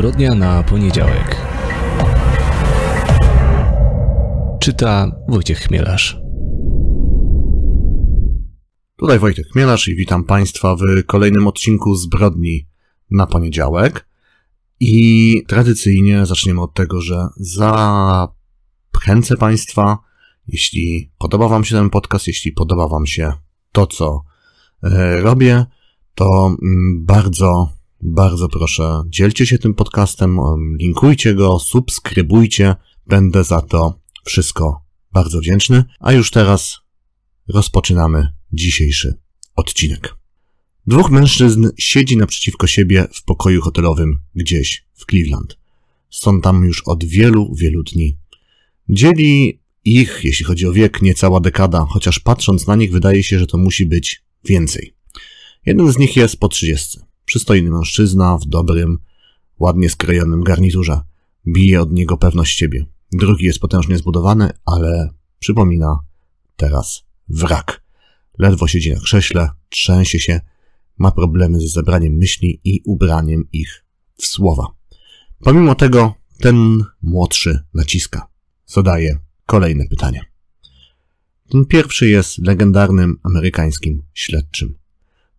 Zbrodnia na poniedziałek. Czyta Wojciech Chmielarz. Tutaj Wojciech Chmielarz i witam Państwa w kolejnym odcinku Zbrodni na poniedziałek. I tradycyjnie zaczniemy od tego, że zachęcę Państwa, jeśli podoba Wam się ten podcast, jeśli podoba Wam się to, co e, robię, to mm, bardzo bardzo proszę, dzielcie się tym podcastem, linkujcie go, subskrybujcie. Będę za to wszystko bardzo wdzięczny. A już teraz rozpoczynamy dzisiejszy odcinek. Dwóch mężczyzn siedzi naprzeciwko siebie w pokoju hotelowym gdzieś w Cleveland. Są tam już od wielu, wielu dni. Dzieli ich, jeśli chodzi o wiek, niecała dekada, chociaż patrząc na nich wydaje się, że to musi być więcej. Jeden z nich jest po 30. Przystojny mężczyzna w dobrym, ładnie skrojonym garniturze. Bije od niego pewność siebie. Drugi jest potężnie zbudowany, ale przypomina teraz wrak. Ledwo siedzi na krześle, trzęsie się, ma problemy ze zebraniem myśli i ubraniem ich w słowa. Pomimo tego ten młodszy naciska. Zadaje kolejne pytania. Ten pierwszy jest legendarnym amerykańskim śledczym.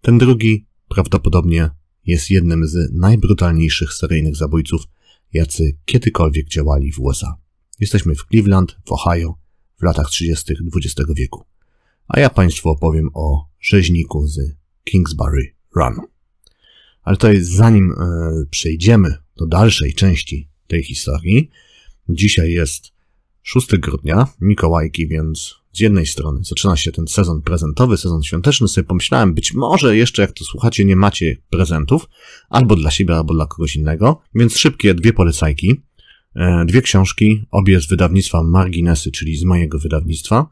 Ten drugi prawdopodobnie jest jednym z najbrutalniejszych seryjnych zabójców, jacy kiedykolwiek działali w USA. Jesteśmy w Cleveland, w Ohio, w latach 30. XX wieku. A ja Państwu opowiem o rzeźniku z Kingsbury Run. Ale to jest zanim e, przejdziemy do dalszej części tej historii. Dzisiaj jest 6 grudnia, Mikołajki, więc z jednej strony zaczyna się ten sezon prezentowy, sezon świąteczny, sobie pomyślałem, być może jeszcze jak to słuchacie, nie macie prezentów, albo dla siebie, albo dla kogoś innego, więc szybkie dwie polecajki, e, dwie książki, obie z wydawnictwa Marginesy, czyli z mojego wydawnictwa.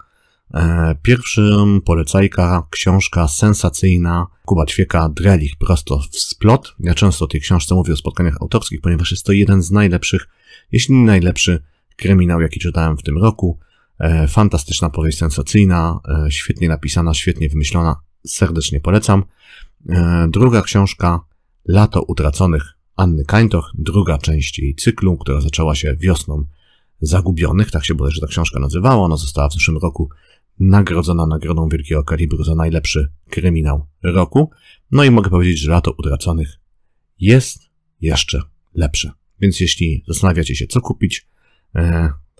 E, pierwszym polecajka książka sensacyjna Kuba Ćwieka Drelich prosto w splot. Ja często o tej książce mówię o spotkaniach autorskich, ponieważ jest to jeden z najlepszych, jeśli nie najlepszy kryminał, jaki czytałem w tym roku. E, fantastyczna powieść, sensacyjna, e, świetnie napisana, świetnie wymyślona. Serdecznie polecam. E, druga książka Lato utraconych Anny Kańtoch, druga część jej cyklu, która zaczęła się wiosną zagubionych, tak się że ta książka nazywała. Ona została w zeszłym roku nagrodzona nagrodą wielkiego kalibru za najlepszy kryminał roku. No i mogę powiedzieć, że Lato utraconych jest jeszcze lepsze. Więc jeśli zastanawiacie się, co kupić,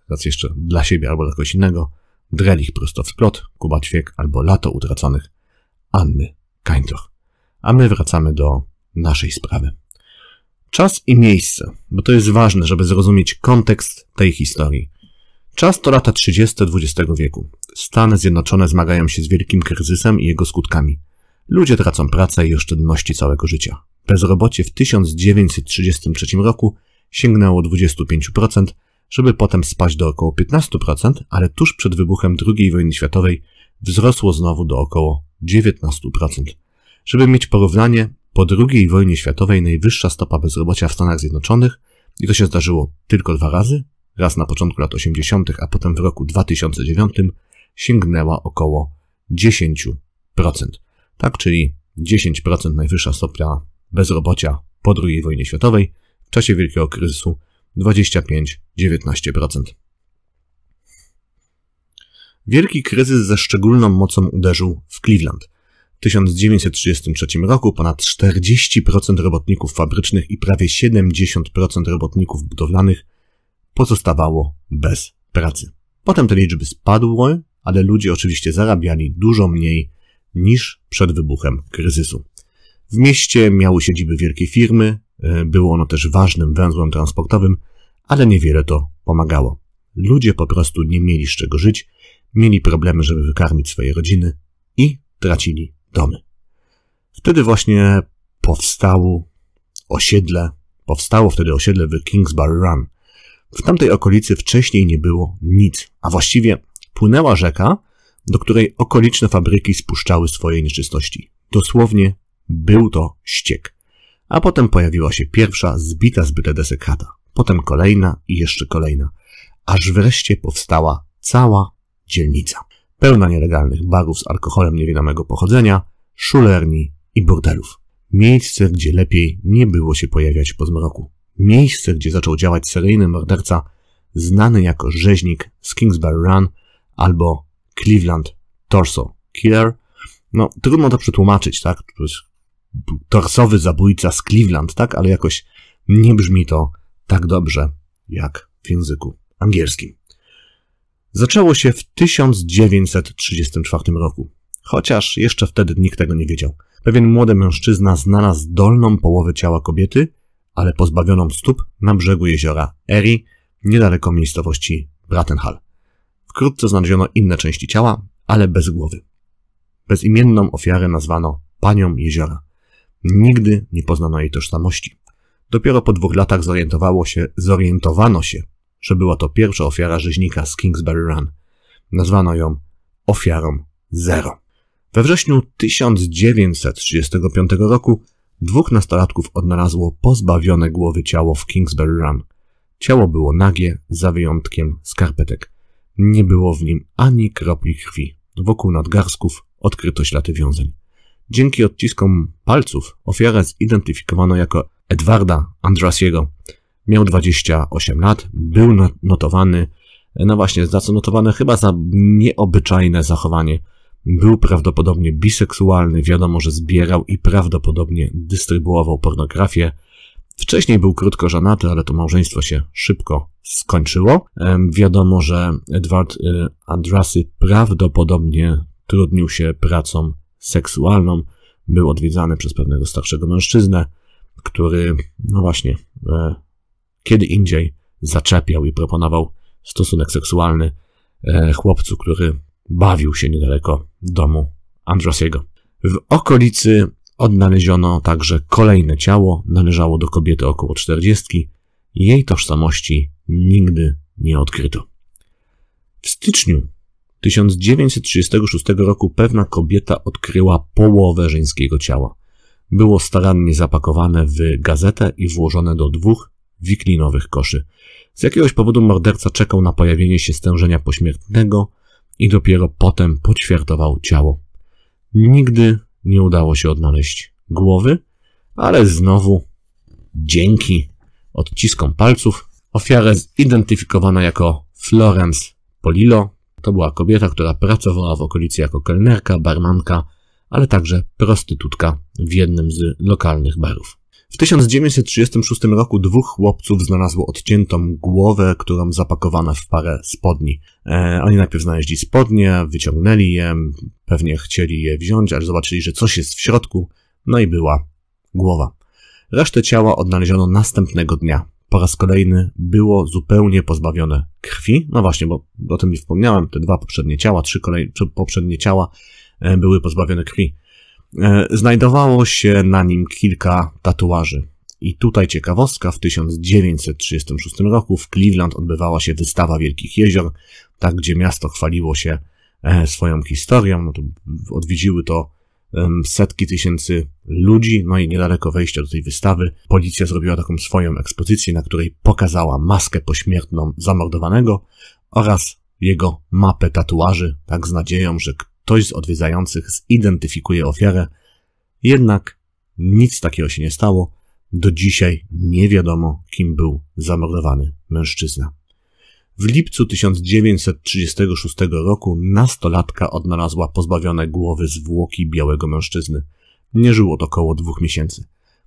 raz jeszcze dla siebie albo dla kogoś innego, Drelich prosto w splot, Kuba Ćwiek albo Lato utraconych Anny Kańtoch. A my wracamy do naszej sprawy. Czas i miejsce, bo to jest ważne, żeby zrozumieć kontekst tej historii. Czas to lata 30. XX wieku. Stany Zjednoczone zmagają się z wielkim kryzysem i jego skutkami. Ludzie tracą pracę i oszczędności całego życia. Bezrobocie w 1933 roku sięgnęło 25%, żeby potem spaść do około 15%, ale tuż przed wybuchem II wojny światowej wzrosło znowu do około 19%. Żeby mieć porównanie, po II wojnie światowej najwyższa stopa bezrobocia w Stanach Zjednoczonych i to się zdarzyło tylko dwa razy, raz na początku lat 80., a potem w roku 2009 sięgnęła około 10%. Tak, czyli 10% najwyższa stopa bezrobocia po II wojnie światowej w czasie wielkiego kryzysu 25-19%. Wielki kryzys ze szczególną mocą uderzył w Cleveland. W 1933 roku ponad 40% robotników fabrycznych i prawie 70% robotników budowlanych pozostawało bez pracy. Potem te liczby spadły, ale ludzie oczywiście zarabiali dużo mniej niż przed wybuchem kryzysu. W mieście miały siedziby wielkie firmy, E, było ono też ważnym węzłem transportowym, ale niewiele to pomagało. Ludzie po prostu nie mieli z czego żyć, mieli problemy, żeby wykarmić swoje rodziny i tracili domy. Wtedy właśnie powstało osiedle, powstało wtedy osiedle w Kingsbury Run. W tamtej okolicy wcześniej nie było nic, a właściwie płynęła rzeka, do której okoliczne fabryki spuszczały swoje nieczystości. Dosłownie był to ściek a potem pojawiła się pierwsza zbita z Brydesekata, potem kolejna i jeszcze kolejna, aż wreszcie powstała cała dzielnica, pełna nielegalnych barów z alkoholem niewiadomego pochodzenia, szulerni i bordelów. Miejsce, gdzie lepiej nie było się pojawiać po zmroku. Miejsce, gdzie zaczął działać seryjny morderca znany jako rzeźnik z Kingsbury Run albo Cleveland Torso Killer. No, trudno to przetłumaczyć, tak? To jest torsowy zabójca z Cleveland, tak? Ale jakoś nie brzmi to tak dobrze jak w języku angielskim. Zaczęło się w 1934 roku, chociaż jeszcze wtedy nikt tego nie wiedział. Pewien młody mężczyzna znalazł dolną połowę ciała kobiety, ale pozbawioną stóp na brzegu jeziora Eri, niedaleko miejscowości Brattenhall. Wkrótce znaleziono inne części ciała, ale bez głowy. Bezimienną ofiarę nazwano panią jeziora. Nigdy nie poznano jej tożsamości. Dopiero po dwóch latach zorientowało się, zorientowano się, że była to pierwsza ofiara rzeźnika z Kingsbury Run. Nazwano ją ofiarą zero. We wrześniu 1935 roku dwóch nastolatków odnalazło pozbawione głowy ciało w Kingsbury Run. Ciało było nagie, za wyjątkiem skarpetek. Nie było w nim ani kropli krwi. Wokół nadgarstków odkryto ślady wiązań. Dzięki odciskom palców ofiarę zidentyfikowano jako Edwarda Andrasiego. Miał 28 lat, był no- notowany, no właśnie, za co notowany chyba za nieobyczajne zachowanie. Był prawdopodobnie biseksualny, wiadomo, że zbierał i prawdopodobnie dystrybuował pornografię. Wcześniej był krótko żonaty, ale to małżeństwo się szybko skończyło. Wiadomo, że Edward y, Andrasy prawdopodobnie trudnił się pracą seksualną. Był odwiedzany przez pewnego starszego mężczyznę, który, no właśnie, e, kiedy indziej zaczepiał i proponował stosunek seksualny e, chłopcu, który bawił się niedaleko domu Androsiego. W okolicy odnaleziono także kolejne ciało, należało do kobiety około 40. Jej tożsamości nigdy nie odkryto. W styczniu 1936 roku pewna kobieta odkryła połowę żeńskiego ciała. Było starannie zapakowane w gazetę i włożone do dwóch wiklinowych koszy. Z jakiegoś powodu morderca czekał na pojawienie się stężenia pośmiertnego i dopiero potem poćwiartował ciało. Nigdy nie udało się odnaleźć głowy, ale znowu dzięki odciskom palców ofiarę zidentyfikowano jako Florence Polillo to była kobieta, która pracowała w okolicy jako kelnerka, barmanka, ale także prostytutka w jednym z lokalnych barów. W 1936 roku dwóch chłopców znalazło odciętą głowę, którą zapakowano w parę spodni. E, oni najpierw znaleźli spodnie, wyciągnęli je, pewnie chcieli je wziąć, ale zobaczyli, że coś jest w środku, no i była głowa. Resztę ciała odnaleziono następnego dnia po raz kolejny było zupełnie pozbawione krwi. No właśnie, bo o tym nie wspomniałem, te dwa poprzednie ciała, trzy kolej, poprzednie ciała e, były pozbawione krwi. E, znajdowało się na nim kilka tatuaży. I tutaj ciekawostka, w 1936 roku w Cleveland odbywała się wystawa Wielkich Jezior, tak gdzie miasto chwaliło się e, swoją historią. No to odwiedziły to setki tysięcy ludzi, no i niedaleko wejścia do tej wystawy policja zrobiła taką swoją ekspozycję, na której pokazała maskę pośmiertną zamordowanego oraz jego mapę tatuaży, tak z nadzieją, że ktoś z odwiedzających zidentyfikuje ofiarę. Jednak nic takiego się nie stało. Do dzisiaj nie wiadomo, kim był zamordowany mężczyzna. W lipcu 1936 roku nastolatka odnalazła pozbawione głowy zwłoki białego mężczyzny. Nie żyło to około dwóch miesięcy.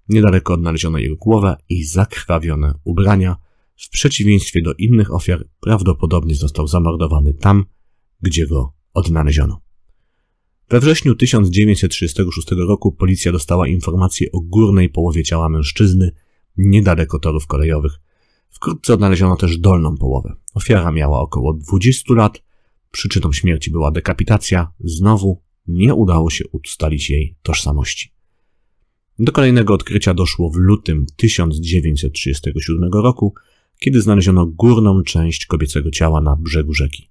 Niedaleko odnaleziono jego głowę i zakrwawione ubrania. W przeciwieństwie do innych ofiar, prawdopodobnie został zamordowany tam, gdzie go odnaleziono. We wrześniu 1936 roku policja dostała informację o górnej połowie ciała mężczyzny niedaleko torów kolejowych – Wkrótce odnaleziono też dolną połowę. Ofiara miała około 20 lat, przyczyną śmierci była dekapitacja, znowu nie udało się ustalić jej tożsamości. Do kolejnego odkrycia doszło w lutym 1937 roku, kiedy znaleziono górną część kobiecego ciała na brzegu rzeki.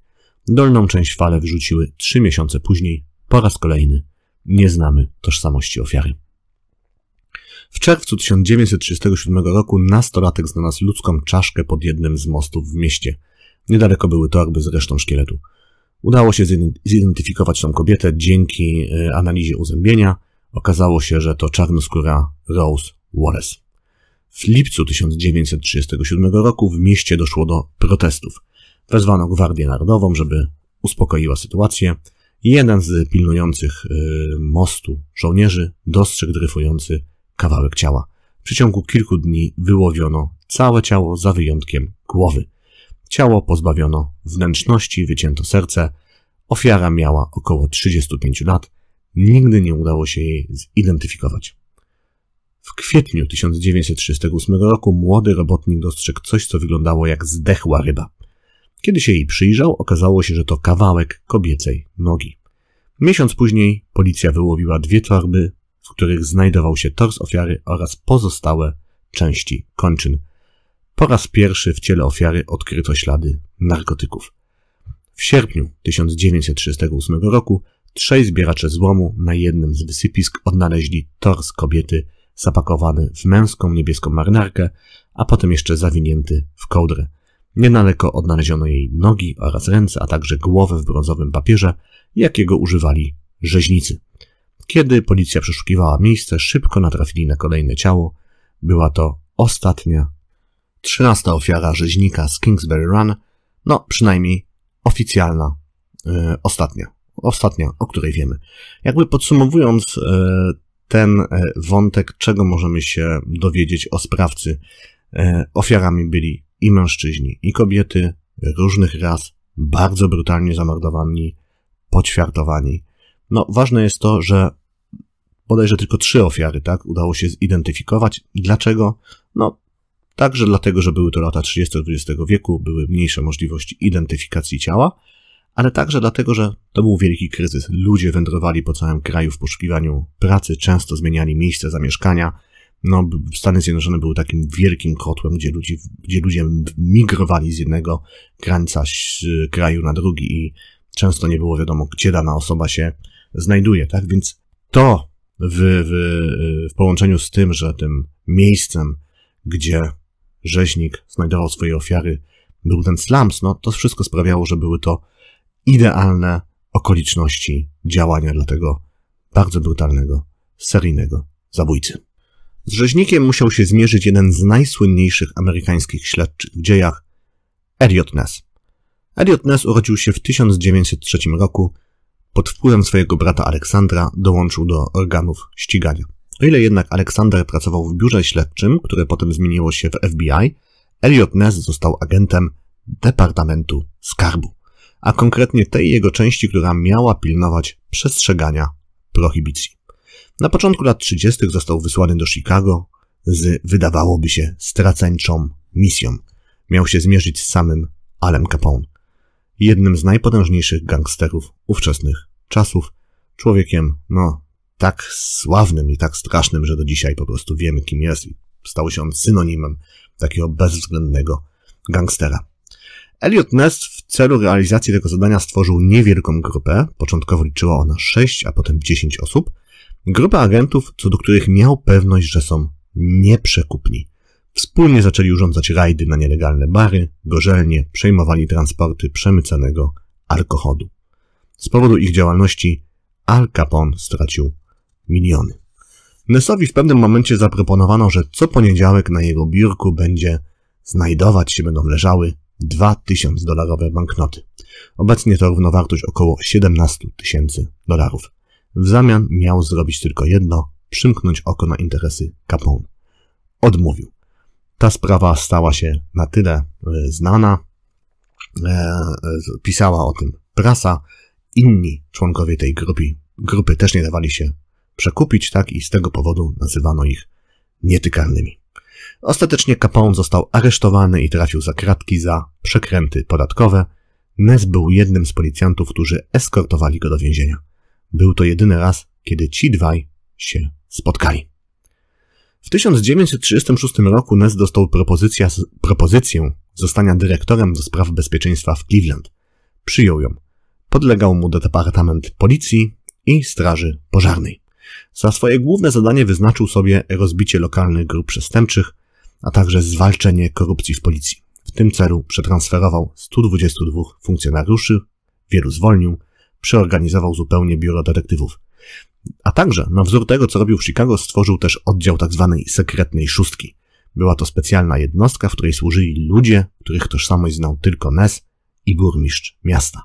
Dolną część fale wrzuciły trzy miesiące później, po raz kolejny nie znamy tożsamości ofiary. W czerwcu 1937 roku nastolatek znalazł ludzką czaszkę pod jednym z mostów w mieście. Niedaleko były torby z resztą szkieletu. Udało się zidentyfikować tą kobietę dzięki e, analizie uzębienia. Okazało się, że to czarnoskóra Rose Wallace. W lipcu 1937 roku w mieście doszło do protestów. Wezwano Gwardię Narodową, żeby uspokoiła sytuację. Jeden z pilnujących e, mostu żołnierzy dostrzegł dryfujący kawałek ciała. W przeciągu kilku dni wyłowiono całe ciało za wyjątkiem głowy. Ciało pozbawiono wnętrzności, wycięto serce. Ofiara miała około 35 lat. Nigdy nie udało się jej zidentyfikować. W kwietniu 1938 roku młody robotnik dostrzegł coś, co wyglądało jak zdechła ryba. Kiedy się jej przyjrzał, okazało się, że to kawałek kobiecej nogi. Miesiąc później policja wyłowiła dwie torby w których znajdował się tors ofiary oraz pozostałe części kończyn. Po raz pierwszy w ciele ofiary odkryto ślady narkotyków. W sierpniu 1938 roku trzej zbieracze złomu na jednym z wysypisk odnaleźli tors kobiety zapakowany w męską niebieską marynarkę, a potem jeszcze zawinięty w kołdrę. Niedaleko odnaleziono jej nogi oraz ręce, a także głowę w brązowym papierze, jakiego używali rzeźnicy. Kiedy policja przeszukiwała miejsce, szybko natrafili na kolejne ciało. Była to ostatnia, trzynasta ofiara rzeźnika z Kingsbury Run, no przynajmniej oficjalna, yy, ostatnia, ostatnia, o której wiemy. Jakby podsumowując yy, ten e, wątek, czego możemy się dowiedzieć o sprawcy, yy, ofiarami byli i mężczyźni, i kobiety różnych ras, bardzo brutalnie zamordowani, poćwiartowani. No, ważne jest to, że bodajże tylko trzy ofiary, tak, udało się zidentyfikować. Dlaczego? No, także dlatego, że były to lata 30. XX wieku, były mniejsze możliwości identyfikacji ciała, ale także dlatego, że to był wielki kryzys. Ludzie wędrowali po całym kraju w poszukiwaniu pracy, często zmieniali miejsce zamieszkania. No, Stany Zjednoczone były takim wielkim kotłem, gdzie, ludzi, gdzie ludzie migrowali z jednego krańca kraju na drugi i często nie było wiadomo, gdzie dana osoba się znajduje, tak? Więc to, w, w, w połączeniu z tym, że tym miejscem, gdzie rzeźnik znajdował swoje ofiary, był ten slums, no to wszystko sprawiało, że były to idealne okoliczności działania dla tego bardzo brutalnego, seryjnego zabójcy. Z rzeźnikiem musiał się zmierzyć jeden z najsłynniejszych amerykańskich śledczych w dziejach, Elliot Ness. Elliot Ness urodził się w 1903 roku pod wpływem swojego brata Aleksandra dołączył do organów ścigania. O ile jednak Aleksander pracował w biurze śledczym, które potem zmieniło się w FBI, Elliot Ness został agentem Departamentu Skarbu, a konkretnie tej jego części, która miała pilnować przestrzegania prohibicji. Na początku lat 30. został wysłany do Chicago z, wydawałoby się, straceńczą misją. Miał się zmierzyć z samym Alem Capone jednym z najpotężniejszych gangsterów ówczesnych czasów, człowiekiem, no, tak sławnym i tak strasznym, że do dzisiaj po prostu wiemy, kim jest i stał się on synonimem takiego bezwzględnego gangstera. Elliot Ness w celu realizacji tego zadania stworzył niewielką grupę, początkowo liczyła ona 6, a potem 10 osób, grupę agentów, co do których miał pewność, że są nieprzekupni. Wspólnie zaczęli urządzać rajdy na nielegalne bary, gorzelnie, przejmowali transporty przemycanego alkoholu. Z powodu ich działalności Al Capone stracił miliony. Nesowi w pewnym momencie zaproponowano, że co poniedziałek na jego biurku będzie znajdować się będą leżały 2000 dolarowe banknoty. Obecnie to równowartość około 17 tysięcy dolarów. W zamian miał zrobić tylko jedno, przymknąć oko na interesy Capone. Odmówił. Ta sprawa stała się na tyle e, znana, e, e, pisała o tym prasa, inni członkowie tej grupy, grupy też nie dawali się przekupić, tak, i z tego powodu nazywano ich nietykalnymi. Ostatecznie Capone został aresztowany i trafił za kratki za przekręty podatkowe. Nez był jednym z policjantów, którzy eskortowali go do więzienia. Był to jedyny raz, kiedy ci dwaj się spotkali. W 1936 roku Ness dostał propozycję zostania dyrektorem do spraw bezpieczeństwa w Cleveland. Przyjął ją. Podlegał mu Departament Policji i Straży Pożarnej. Za swoje główne zadanie wyznaczył sobie rozbicie lokalnych grup przestępczych, a także zwalczenie korupcji w policji. W tym celu przetransferował 122 funkcjonariuszy, wielu zwolnił, przeorganizował zupełnie biuro detektywów. A także, na wzór tego, co robił w Chicago, stworzył też oddział tzw. Tak sekretnej szóstki. Była to specjalna jednostka, w której służyli ludzie, których tożsamość znał tylko Ness i burmistrz miasta.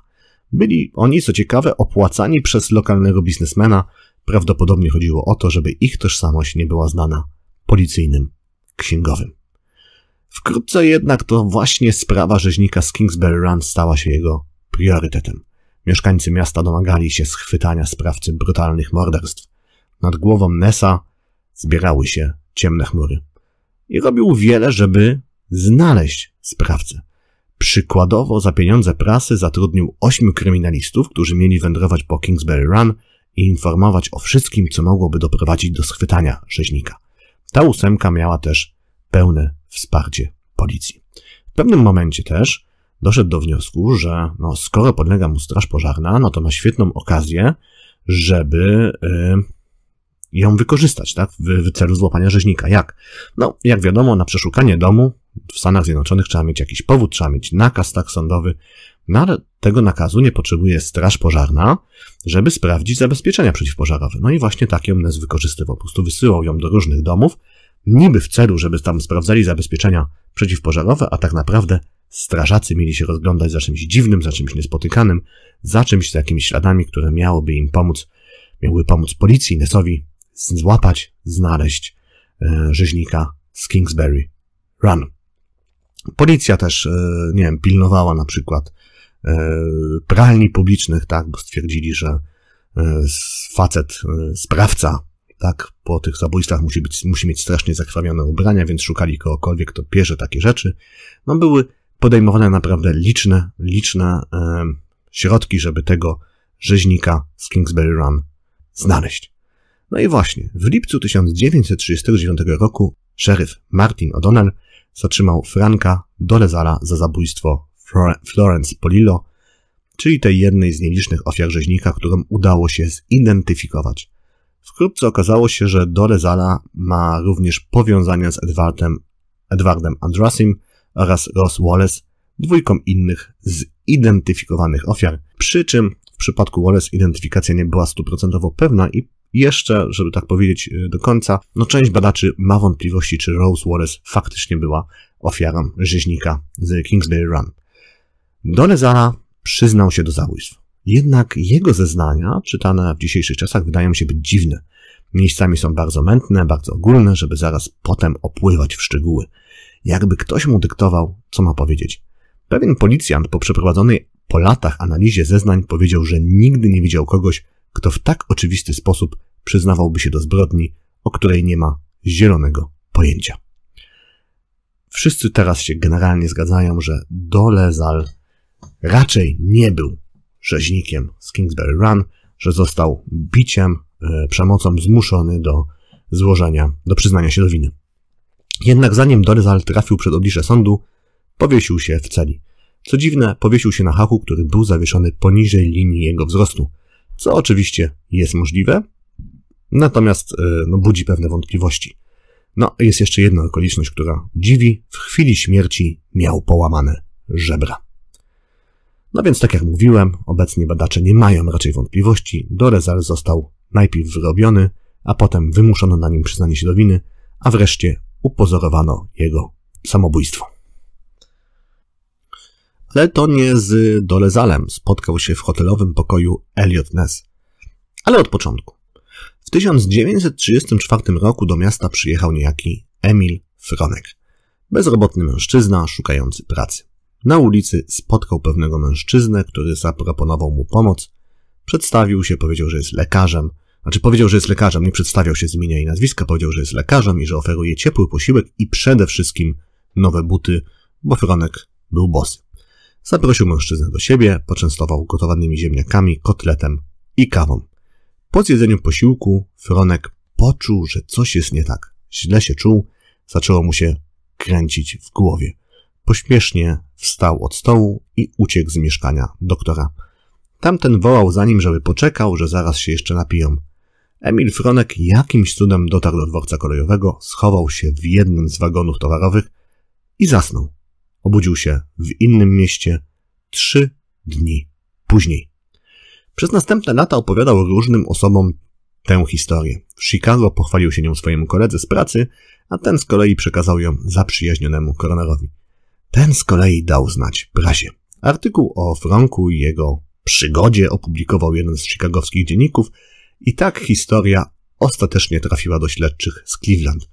Byli oni, co ciekawe, opłacani przez lokalnego biznesmena. Prawdopodobnie chodziło o to, żeby ich tożsamość nie była znana policyjnym księgowym. Wkrótce jednak to właśnie sprawa rzeźnika z Kingsbury Run stała się jego priorytetem. Mieszkańcy miasta domagali się schwytania sprawcy brutalnych morderstw. Nad głową Nessa zbierały się ciemne chmury. I robił wiele, żeby znaleźć sprawcę. Przykładowo za pieniądze prasy zatrudnił ośmiu kryminalistów, którzy mieli wędrować po Kingsbury Run i informować o wszystkim, co mogłoby doprowadzić do schwytania rzeźnika. Ta ósemka miała też pełne wsparcie policji. W pewnym momencie też doszedł do wniosku, że no, skoro podlega mu Straż Pożarna, no to ma świetną okazję, żeby y, ją wykorzystać, tak, w, w celu złapania rzeźnika. Jak? No, jak wiadomo, na przeszukanie domu w Stanach Zjednoczonych trzeba mieć jakiś powód, trzeba mieć nakaz tak sądowy. No, ale tego nakazu nie potrzebuje Straż Pożarna, żeby sprawdzić zabezpieczenia przeciwpożarowe. No i właśnie tak ją NES wykorzystywał. Po prostu wysyłał ją do różnych domów, niby w celu, żeby tam sprawdzali zabezpieczenia przeciwpożarowe, a tak naprawdę strażacy mieli się rozglądać za czymś dziwnym, za czymś niespotykanym, za czymś z jakimiś śladami, które miałoby im pomóc, miały pomóc policji, Nesowi złapać, znaleźć e, rzeźnika z Kingsbury Run. Policja też, e, nie wiem, pilnowała na przykład e, pralni publicznych, tak, bo stwierdzili, że e, facet, e, sprawca tak po tych zabójstwach musi, być, musi mieć strasznie zakrwawione ubrania, więc szukali kogokolwiek, kto pierze takie rzeczy. No były podejmowane naprawdę liczne, liczne e, środki, żeby tego rzeźnika z Kingsbury Run znaleźć. No i właśnie, w lipcu 1939 roku szeryf Martin O'Donnell zatrzymał Franka Dolezala za zabójstwo Florence Polillo, czyli tej jednej z nielicznych ofiar rzeźnika, którą udało się zidentyfikować. Wkrótce okazało się, że Dolezala ma również powiązania z Edwardem, Edwardem Andrasim oraz Ross Wallace, dwójką innych zidentyfikowanych ofiar, przy czym w przypadku Wallace identyfikacja nie była stuprocentowo pewna i jeszcze, żeby tak powiedzieć y, do końca, no część badaczy ma wątpliwości, czy Rose Wallace faktycznie była ofiarą rzeźnika z Kingsbury Run. Dolezala przyznał się do zabójstw. Jednak jego zeznania, czytane w dzisiejszych czasach, wydają się być dziwne. Miejscami są bardzo mętne, bardzo ogólne, żeby zaraz potem opływać w szczegóły. Jakby ktoś mu dyktował, co ma powiedzieć. Pewien policjant po przeprowadzonej po latach analizie zeznań powiedział, że nigdy nie widział kogoś, kto w tak oczywisty sposób przyznawałby się do zbrodni, o której nie ma zielonego pojęcia. Wszyscy teraz się generalnie zgadzają, że Dolezal raczej nie był rzeźnikiem z Kingsbury Run, że został biciem, e, przemocą zmuszony do złożenia, do przyznania się do winy. Jednak zanim Doryzal trafił przed oblicze sądu, powiesił się w celi. Co dziwne, powiesił się na haku, który był zawieszony poniżej linii jego wzrostu, co oczywiście jest możliwe, natomiast e, no, budzi pewne wątpliwości. No, jest jeszcze jedna okoliczność, która dziwi. W chwili śmierci miał połamane żebra. No więc tak jak mówiłem, obecnie badacze nie mają raczej wątpliwości, Dorezal został najpierw wyrobiony, a potem wymuszono na nim przyznanie się do winy, a wreszcie upozorowano jego samobójstwo. Ale to nie z Dolezalem spotkał się w hotelowym pokoju Elliot Ness. Ale od początku. W 1934 roku do miasta przyjechał niejaki Emil Fronek, bezrobotny mężczyzna szukający pracy. Na ulicy spotkał pewnego mężczyznę, który zaproponował mu pomoc. Przedstawił się, powiedział, że jest lekarzem. Znaczy powiedział, że jest lekarzem, nie przedstawiał się z imienia i nazwiska, powiedział, że jest lekarzem i że oferuje ciepły posiłek i przede wszystkim nowe buty, bo Fronek był bosy. Zaprosił mężczyznę do siebie, poczęstował gotowanymi ziemniakami, kotletem i kawą. Po zjedzeniu posiłku Fronek poczuł, że coś jest nie tak. Źle się czuł, zaczęło mu się kręcić w głowie. Pośmiesznie wstał od stołu i uciekł z mieszkania doktora. Tamten wołał za nim, żeby poczekał, że zaraz się jeszcze napiją. Emil Fronek jakimś cudem dotarł do dworca kolejowego, schował się w jednym z wagonów towarowych i zasnął. Obudził się w innym mieście trzy dni później. Przez następne lata opowiadał różnym osobom tę historię. W Chicago pochwalił się nią swojemu koledze z pracy, a ten z kolei przekazał ją zaprzyjaźnionemu koronerowi. Ten z kolei dał znać prasie. Artykuł o fronku i jego przygodzie opublikował jeden z chicagowskich dzienników i tak historia ostatecznie trafiła do śledczych z Cleveland.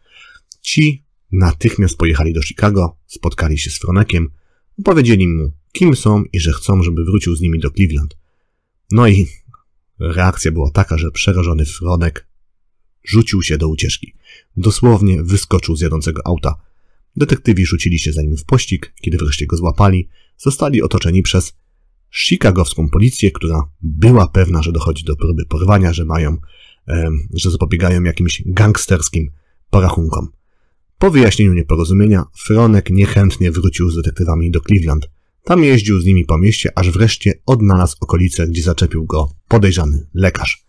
Ci natychmiast pojechali do Chicago, spotkali się z Fronekiem, opowiedzieli mu, kim są i że chcą, żeby wrócił z nimi do Cleveland. No i reakcja była taka, że przerażony Fronek rzucił się do ucieczki. Dosłownie wyskoczył z jadącego auta. Detektywi rzucili się za nim w pościg, kiedy wreszcie go złapali, zostali otoczeni przez chicagowską policję, która była pewna, że dochodzi do próby porwania, że mają, e, że zapobiegają jakimś gangsterskim porachunkom. Po wyjaśnieniu nieporozumienia, Fronek niechętnie wrócił z detektywami do Cleveland. Tam jeździł z nimi po mieście, aż wreszcie odnalazł okolice, gdzie zaczepił go podejrzany lekarz.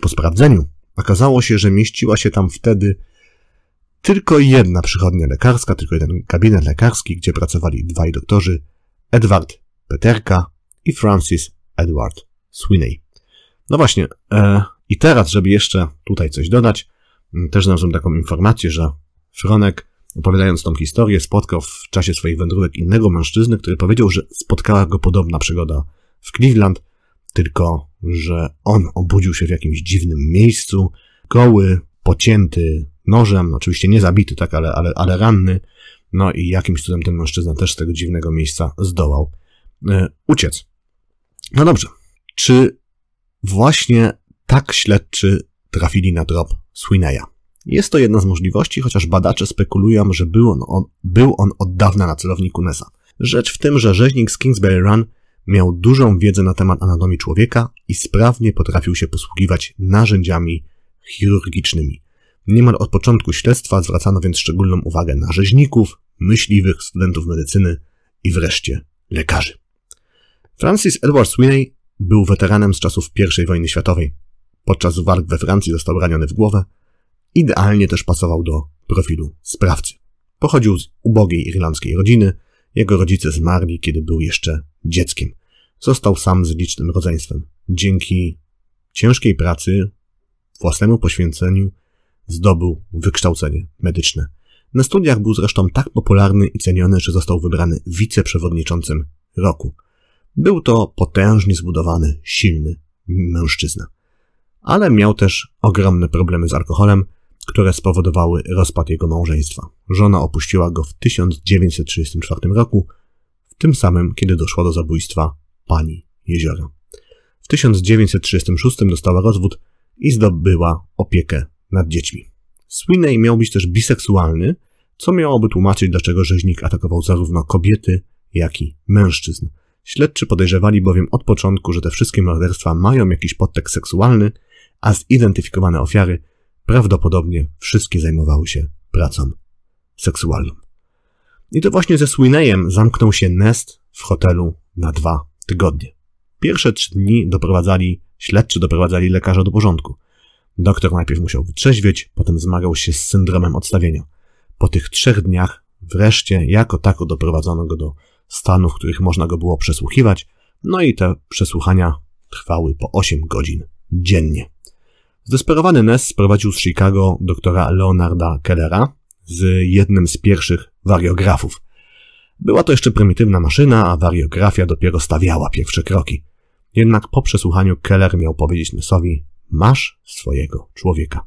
Po sprawdzeniu okazało się, że mieściła się tam wtedy tylko jedna przychodnia lekarska, tylko jeden gabinet lekarski, gdzie pracowali dwaj doktorzy, Edward Peterka i Francis Edward Sweeney. No właśnie, e, i teraz, żeby jeszcze tutaj coś dodać, też znalazłem taką informację, że Fronek, opowiadając tą historię, spotkał w czasie swoich wędrówek innego mężczyznę, który powiedział, że spotkała go podobna przygoda w Cleveland, tylko że on obudził się w jakimś dziwnym miejscu, goły, pocięty, nożem, oczywiście nie zabity, tak, ale, ale, ale ranny. No i jakimś cudem ten mężczyzna też z tego dziwnego miejsca zdołał yy, uciec. No dobrze, czy właśnie tak śledczy trafili na drop Swineya? Jest to jedna z możliwości, chociaż badacze spekulują, że był on, on, był on od dawna na celowniku Nessa. Rzecz w tym, że rzeźnik z Kingsbury Run miał dużą wiedzę na temat anatomii człowieka i sprawnie potrafił się posługiwać narzędziami chirurgicznymi. Niemal od początku śledztwa zwracano więc szczególną uwagę na rzeźników, myśliwych, studentów medycyny i wreszcie lekarzy. Francis Edward Sweeney był weteranem z czasów I wojny światowej. Podczas walk we Francji został raniony w głowę. Idealnie też pasował do profilu sprawcy. Pochodził z ubogiej irlandzkiej rodziny. Jego rodzice zmarli, kiedy był jeszcze dzieckiem. Został sam z licznym rodzeństwem. Dzięki ciężkiej pracy, własnemu poświęceniu Zdobył wykształcenie medyczne. Na studiach był zresztą tak popularny i ceniony, że został wybrany wiceprzewodniczącym roku. Był to potężnie zbudowany, silny mężczyzna. Ale miał też ogromne problemy z alkoholem, które spowodowały rozpad jego małżeństwa. Żona opuściła go w 1934 roku, w tym samym, kiedy doszło do zabójstwa pani Jeziora. W 1936 dostała rozwód i zdobyła opiekę nad dziećmi. Sweeney miał być też biseksualny, co miałoby tłumaczyć, dlaczego rzeźnik atakował zarówno kobiety, jak i mężczyzn. Śledczy podejrzewali bowiem od początku, że te wszystkie morderstwa mają jakiś podtekst seksualny, a zidentyfikowane ofiary prawdopodobnie wszystkie zajmowały się pracą seksualną. I to właśnie ze Sweeneyem zamknął się Nest w hotelu na dwa tygodnie. Pierwsze trzy dni doprowadzali, śledczy doprowadzali lekarza do porządku. Doktor najpierw musiał wytrzeźwieć, potem zmagał się z syndromem odstawienia. Po tych trzech dniach wreszcie jako tako doprowadzono go do stanu, w których można go było przesłuchiwać, no i te przesłuchania trwały po 8 godzin dziennie. Zdesperowany Ness sprowadził z Chicago doktora Leonarda Kellera z jednym z pierwszych wariografów. Była to jeszcze prymitywna maszyna, a wariografia dopiero stawiała pierwsze kroki. Jednak po przesłuchaniu Keller miał powiedzieć Nessowi, masz swojego człowieka.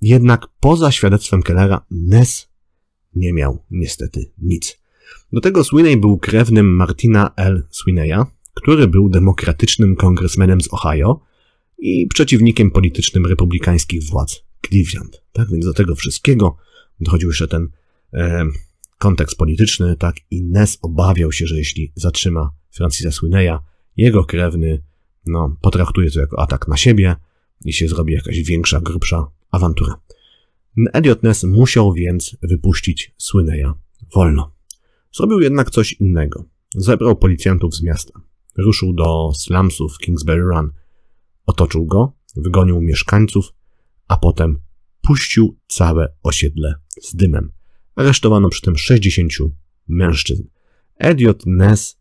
Jednak poza świadectwem Kellera Ness nie miał niestety nic. Do tego Sweeney był krewnym Martina L. Sweeneya, który był demokratycznym kongresmenem z Ohio i przeciwnikiem politycznym republikańskich władz Cleveland. Tak więc do tego wszystkiego dochodził jeszcze ten e, kontekst polityczny, tak i Ness obawiał się, że jeśli zatrzyma Francisa Sweeneya, jego krewny no, potraktuje to jako atak na siebie i się zrobi jakaś większa, grubsza awantura. Elliot Ness musiał więc wypuścić Słyneja wolno. Zrobił jednak coś innego. Zebrał policjantów z miasta. Ruszył do slumsów Kingsbury Run. Otoczył go, wygonił mieszkańców, a potem puścił całe osiedle z dymem. Aresztowano przy tym 60 mężczyzn. Elliot Ness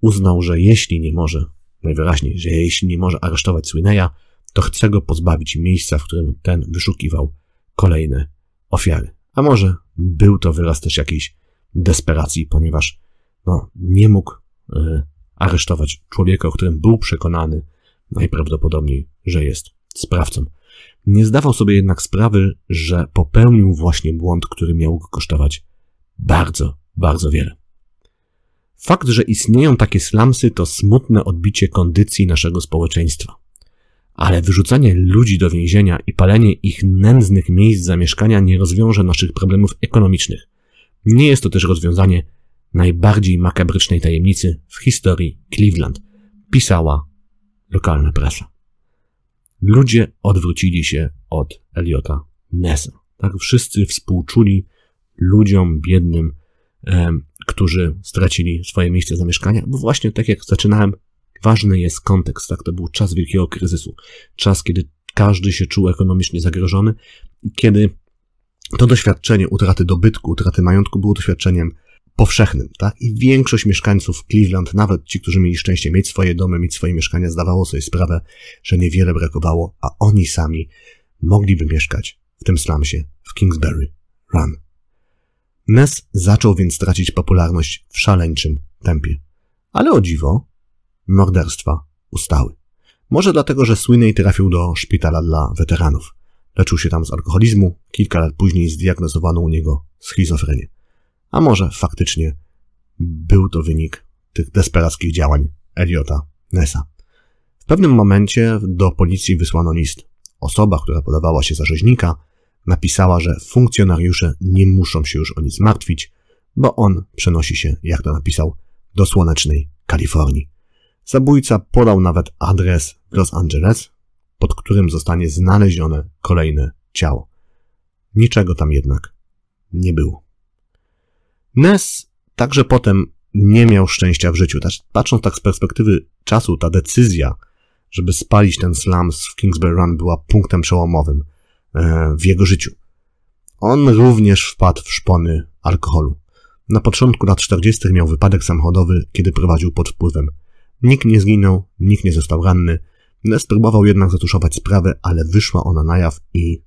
uznał, że jeśli nie może Najwyraźniej, że jeśli nie może aresztować Swineya, to chce go pozbawić miejsca, w którym ten wyszukiwał kolejne ofiary. A może był to wyraz też jakiejś desperacji, ponieważ no, nie mógł y, aresztować człowieka, o którym był przekonany najprawdopodobniej, że jest sprawcą. Nie zdawał sobie jednak sprawy, że popełnił właśnie błąd, który miał kosztować bardzo, bardzo wiele. Fakt, że istnieją takie slamsy, to smutne odbicie kondycji naszego społeczeństwa. Ale wyrzucanie ludzi do więzienia i palenie ich nędznych miejsc zamieszkania nie rozwiąże naszych problemów ekonomicznych. Nie jest to też rozwiązanie najbardziej makabrycznej tajemnicy w historii Cleveland, pisała lokalna prasa. Ludzie odwrócili się od Eliota Nessa. Tak wszyscy współczuli ludziom biednym, którzy stracili swoje miejsce zamieszkania, bo no właśnie tak jak zaczynałem, ważny jest kontekst, tak? To był czas wielkiego kryzysu, czas, kiedy każdy się czuł ekonomicznie zagrożony, kiedy to doświadczenie utraty dobytku, utraty majątku było doświadczeniem powszechnym, tak? I większość mieszkańców Cleveland, nawet ci, którzy mieli szczęście mieć swoje domy, mieć swoje mieszkania, zdawało sobie sprawę, że niewiele brakowało, a oni sami mogliby mieszkać w tym slumsie w Kingsbury Run. Ness zaczął więc tracić popularność w szaleńczym tempie. Ale o dziwo, morderstwa ustały. Może dlatego, że Swinney trafił do szpitala dla weteranów. Leczył się tam z alkoholizmu, kilka lat później zdiagnozowano u niego schizofrenię. A może faktycznie był to wynik tych desperackich działań Eliota Nessa. W pewnym momencie do policji wysłano list. Osoba, która podawała się za rzeźnika, napisała, że funkcjonariusze nie muszą się już o nic martwić, bo on przenosi się, jak to napisał, do słonecznej Kalifornii. Zabójca podał nawet adres w Los Angeles, pod którym zostanie znalezione kolejne ciało. Niczego tam jednak nie było. Ness także potem nie miał szczęścia w życiu. Patrząc tak z perspektywy czasu, ta decyzja, żeby spalić ten slums w Kingsbury Run była punktem przełomowym. E, w jego życiu. On również wpadł w szpony alkoholu. Na początku lat 40. miał wypadek samochodowy, kiedy prowadził pod wpływem. Nikt nie zginął, nikt nie został ranny. Ness no, próbował jednak zatuszować sprawę, ale wyszła ona na jaw i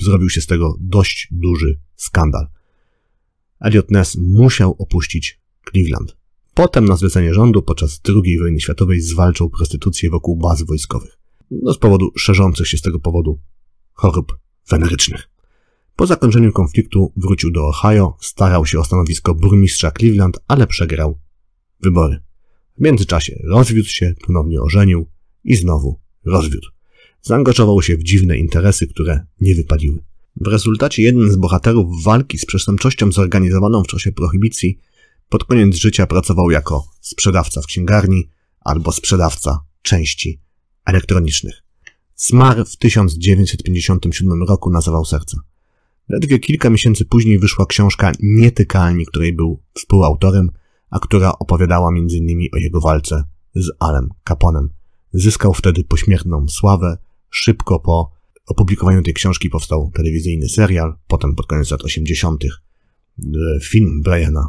zrobił się z tego dość duży skandal. Elliot Ness musiał opuścić Cleveland. Potem na zlecenie rządu podczas II wojny światowej zwalczał prostytucję wokół baz wojskowych. No, z powodu szerzących się z tego powodu chorób wenerycznych. Po zakończeniu konfliktu wrócił do Ohio, starał się o stanowisko burmistrza Cleveland, ale przegrał wybory. W międzyczasie rozwiódł się, ponownie ożenił i znowu rozwiódł. Zaangażował się w dziwne interesy, które nie wypaliły. W rezultacie jeden z bohaterów walki z przestępczością zorganizowaną w czasie prohibicji pod koniec życia pracował jako sprzedawca w księgarni albo sprzedawca części elektronicznych. Zmarł w 1957 roku na zawał serca. Ledwie kilka miesięcy później wyszła książka Nietykalni, której był współautorem, a która opowiadała m.in. o jego walce z Alem Caponem. Zyskał wtedy pośmiertną sławę. Szybko po opublikowaniu tej książki powstał telewizyjny serial, potem pod koniec lat 80. E, film Briana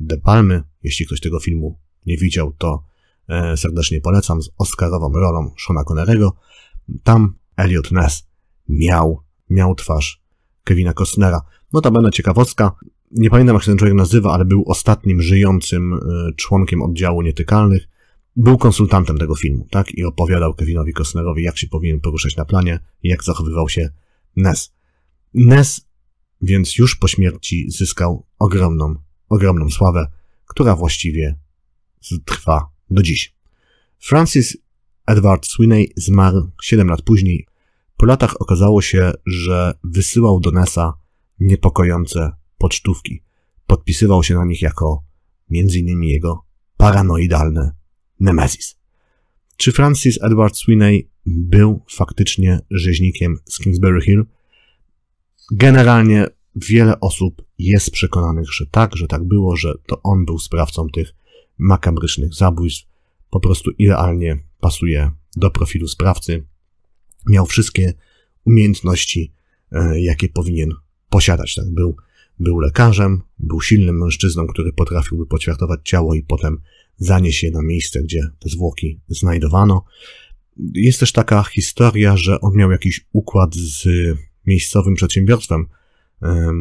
De Palmy. Jeśli ktoś tego filmu nie widział, to e, serdecznie polecam z Oscarową rolą Shona Connerego. Tam Elliot Ness miał, miał twarz Kevina Costnera. Notabene ciekawostka, nie pamiętam jak się ten człowiek nazywa, ale był ostatnim żyjącym e, członkiem oddziału nietykalnych. Był konsultantem tego filmu, tak? I opowiadał Kevinowi Costnerowi, jak się powinien poruszać na planie i jak zachowywał się Ness. Ness więc już po śmierci zyskał ogromną, ogromną sławę, która właściwie trwa do dziś. Francis Edward Swinney zmarł 7 lat później. Po latach okazało się, że wysyłał do NASA niepokojące pocztówki. Podpisywał się na nich jako m.in. jego paranoidalny Nemesis. Czy Francis Edward Swinney był faktycznie rzeźnikiem z Kingsbury Hill? Generalnie wiele osób jest przekonanych, że tak, że tak było, że to on był sprawcą tych makabrycznych zabójstw. Po prostu idealnie pasuje do profilu sprawcy. Miał wszystkie umiejętności, e, jakie powinien posiadać. Tak? Był, był lekarzem, był silnym mężczyzną, który potrafiłby poćwiartować ciało i potem zanieść je na miejsce, gdzie te zwłoki znajdowano. Jest też taka historia, że on miał jakiś układ z miejscowym przedsiębiorstwem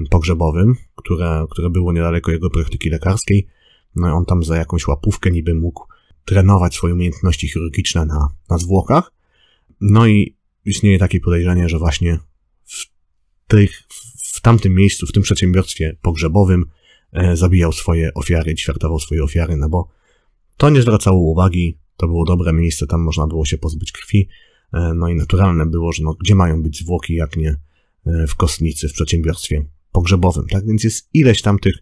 pogrzebowym, które, które było niedaleko jego praktyki lekarskiej. No on tam za jakąś łapówkę niby mógł trenować swoje umiejętności chirurgiczne na, na zwłokach. No i istnieje takie podejrzenie, że właśnie w, tych, w tamtym miejscu, w tym przedsiębiorstwie pogrzebowym e, zabijał swoje ofiary, ćwiartował swoje ofiary, no bo to nie zwracało uwagi, to było dobre miejsce, tam można było się pozbyć krwi, e, no i naturalne było, że no, gdzie mają być zwłoki, jak nie e, w kostnicy, w przedsiębiorstwie pogrzebowym, tak? Więc jest ileś tam tych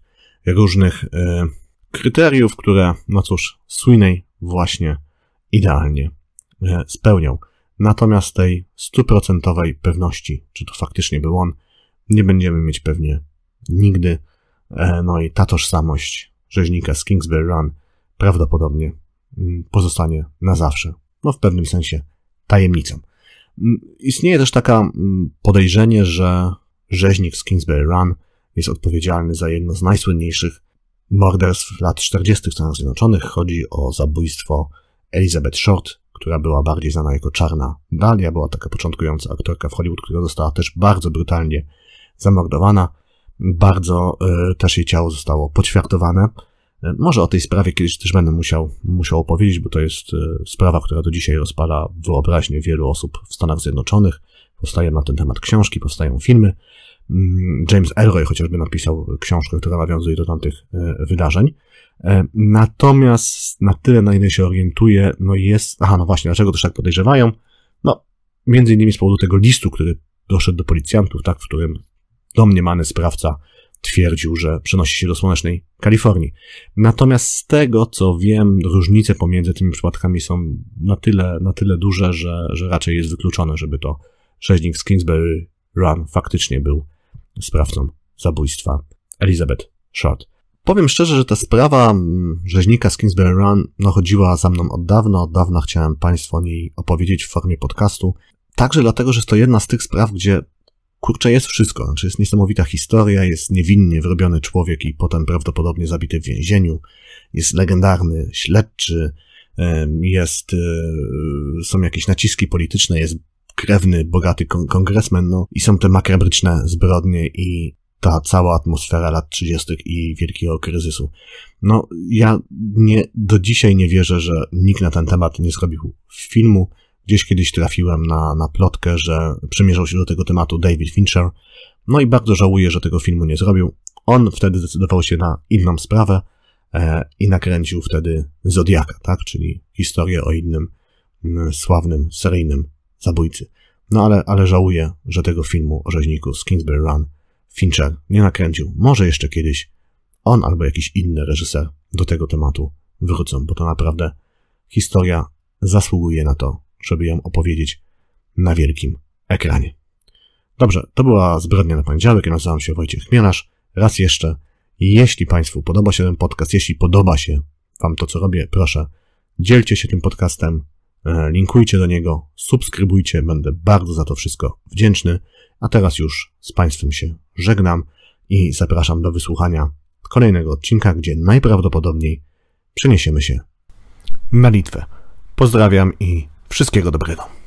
różnych e, kryteriów, które, no cóż, Sweeney właśnie idealnie e, spełniał. Natomiast tej stuprocentowej pewności, czy to faktycznie był on, nie będziemy mieć pewnie nigdy. E, no i ta tożsamość rzeźnika z Kingsbury Run prawdopodobnie mm, pozostanie na zawsze, no w pewnym sensie tajemnicą. Mm, istnieje też taka mm, podejrzenie, że rzeźnik z Kingsbury Run jest odpowiedzialny za jedno z najsłynniejszych morderstw lat 40. w Stanach Zjednoczonych chodzi o zabójstwo Elizabeth Short, która była bardziej znana jako Czarna Dalia, była taka początkująca aktorka w Hollywood, która została też bardzo brutalnie zamordowana. Bardzo y, też jej ciało zostało poćwiartowane. E, może o tej sprawie kiedyś też będę musiał, musiał opowiedzieć, bo to jest y, sprawa, która do dzisiaj rozpala wyobraźnię wielu osób w Stanach Zjednoczonych. Powstają na ten temat książki, powstają filmy. Mm, James Elroy chociażby napisał książkę, która nawiązuje do tamtych e, wydarzeń. E, natomiast na tyle, na ile się orientuje, no jest, aha, no właśnie, dlaczego też tak podejrzewają? No, między innymi z powodu tego listu, który doszedł do policjantów, tak, w którym domniemany sprawca twierdził, że przenosi się do słonecznej Kalifornii. Natomiast z tego, co wiem, różnice pomiędzy tymi przypadkami są na tyle, na tyle duże, że, że raczej jest wykluczone, żeby to rzeźnik z Kingsbury Run faktycznie był sprawcą zabójstwa Elizabeth Short. Powiem szczerze, że ta sprawa mm, rzeźnika z Kingsbury Run no, chodziła za mną od dawna. Od dawna chciałem Państwu o niej opowiedzieć w formie podcastu. Także dlatego, że jest to jedna z tych spraw, gdzie kurczę jest wszystko. Znaczy jest niesamowita historia, jest niewinnie wrobiony człowiek i potem prawdopodobnie zabity w więzieniu. Jest legendarny śledczy, jest, e, są jakieś naciski polityczne, jest krewny, bogaty kon kongresmen, no i są te makabryczne zbrodnie i ta cała atmosfera lat 30. i wielkiego kryzysu. No, ja nie, do dzisiaj nie wierzę, że nikt na ten temat nie zrobił filmu. Gdzieś kiedyś trafiłem na, na plotkę, że przymierzał się do tego tematu David Fincher. No i bardzo żałuję, że tego filmu nie zrobił. On wtedy zdecydował się na inną sprawę e, i nakręcił wtedy Zodiaka, tak? Czyli historię o innym m, mm, sławnym, seryjnym zabójcy. No ale, ale żałuję, że tego filmu o rzeźniku z Kingsbury Run Fincher nie nakręcił. Może jeszcze kiedyś on albo jakiś inny reżyser do tego tematu wrócą, bo to naprawdę historia zasługuje na to, żeby ją opowiedzieć na wielkim ekranie. Dobrze, to była Zbrodnia na poniedziałek. Ja nazywam się Wojciech Mielasz. Raz jeszcze, jeśli Państwu podoba się ten podcast, jeśli podoba się Wam to, co robię, proszę, dzielcie się tym podcastem, E, linkujcie do niego, subskrybujcie, będę bardzo za to wszystko wdzięczny. A teraz już z Państwem się żegnam i zapraszam do wysłuchania kolejnego odcinka, gdzie najprawdopodobniej przeniesiemy się na Litwę. Pozdrawiam i wszystkiego dobrego.